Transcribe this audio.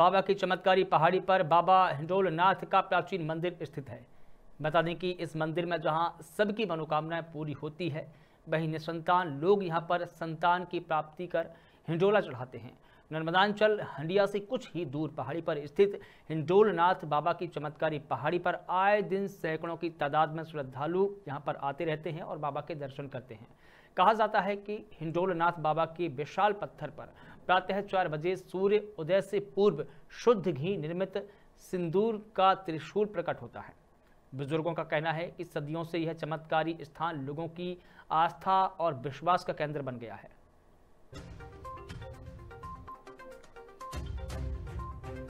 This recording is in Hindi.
बाबा की चमत्कारी पहाड़ी पर बाबा हिंडोलनाथ का प्राचीन मंदिर स्थित है बता दें कि इस मंदिर में जहां सबकी मनोकामनाएं पूरी होती है वहीं निसंतान लोग यहां पर संतान की प्राप्ति कर हिंडोला चढ़ाते हैं नर्मदांचल हंडिया से कुछ ही दूर पहाड़ी पर स्थित हिंडोलनाथ बाबा की चमत्कारी पहाड़ी पर आए दिन सैकड़ों की तादाद में श्रद्धालु यहाँ पर आते रहते हैं और बाबा के दर्शन करते हैं कहा जाता है कि हिंडोलनाथ बाबा के विशाल पत्थर पर प्रातः चार बजे सूर्य उदय से पूर्व शुद्ध घी निर्मित सिंदूर का त्रिशूल प्रकट होता है बुजुर्गों का कहना है कि सदियों से यह चमत्कारी स्थान लोगों की आस्था और विश्वास का केंद्र बन गया है